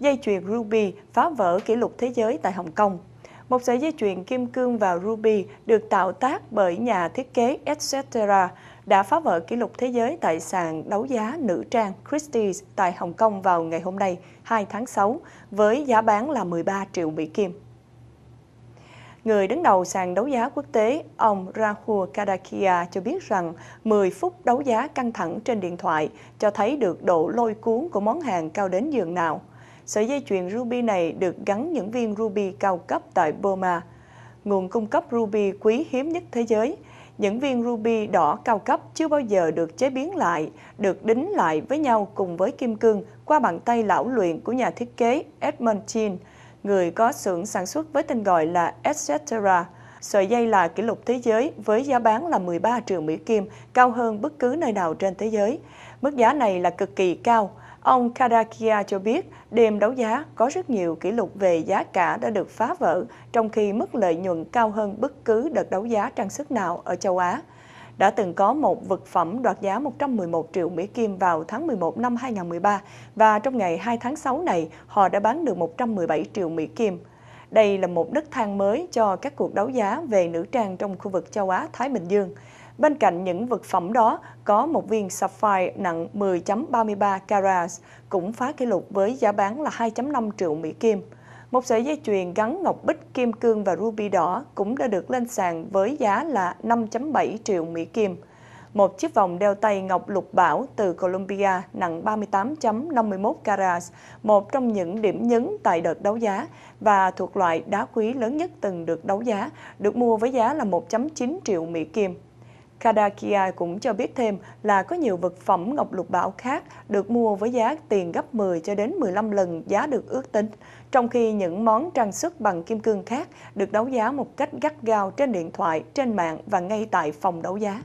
dây chuyền ruby phá vỡ kỷ lục thế giới tại Hồng Kông. Một sợi dây chuyền kim cương và ruby được tạo tác bởi nhà thiết kế Etcetera đã phá vỡ kỷ lục thế giới tại sàn đấu giá nữ trang Christie's tại Hồng Kông vào ngày hôm nay 2 tháng 6 với giá bán là 13 triệu Mỹ Kim. Người đứng đầu sàn đấu giá quốc tế, ông Rahul Kadakia cho biết rằng 10 phút đấu giá căng thẳng trên điện thoại cho thấy được độ lôi cuốn của món hàng cao đến giường nào sợi dây chuyền ruby này được gắn những viên ruby cao cấp tại Burma, nguồn cung cấp ruby quý hiếm nhất thế giới. Những viên ruby đỏ cao cấp chưa bao giờ được chế biến lại, được đính lại với nhau cùng với kim cương qua bàn tay lão luyện của nhà thiết kế Edmund Chin, người có xưởng sản xuất với tên gọi là Etcetera. Sợi dây là kỷ lục thế giới với giá bán là 13 triệu Mỹ Kim, cao hơn bất cứ nơi nào trên thế giới. Mức giá này là cực kỳ cao. Ông Kadakia cho biết đêm đấu giá có rất nhiều kỷ lục về giá cả đã được phá vỡ, trong khi mức lợi nhuận cao hơn bất cứ đợt đấu giá trang sức nào ở châu Á. Đã từng có một vật phẩm đoạt giá 111 triệu Mỹ Kim vào tháng 11 năm 2013 và trong ngày 2 tháng 6 này họ đã bán được 117 triệu Mỹ Kim. Đây là một đất thang mới cho các cuộc đấu giá về nữ trang trong khu vực châu Á-Thái Bình Dương. Bên cạnh những vật phẩm đó, có một viên sapphire nặng 10.33 carats cũng phá kỷ lục với giá bán là 2.5 triệu Mỹ Kim. Một sợi dây chuyền gắn ngọc bích, kim cương và ruby đỏ cũng đã được lên sàn với giá là 5.7 triệu Mỹ Kim. Một chiếc vòng đeo tay ngọc lục bảo từ Colombia nặng 38.51 carat, một trong những điểm nhấn tại đợt đấu giá và thuộc loại đá quý lớn nhất từng được đấu giá, được mua với giá là 1.9 triệu Mỹ Kim. Kadakia cũng cho biết thêm là có nhiều vật phẩm ngọc lục bảo khác được mua với giá tiền gấp 10 cho đến 15 lần giá được ước tính, trong khi những món trang sức bằng kim cương khác được đấu giá một cách gắt gao trên điện thoại, trên mạng và ngay tại phòng đấu giá.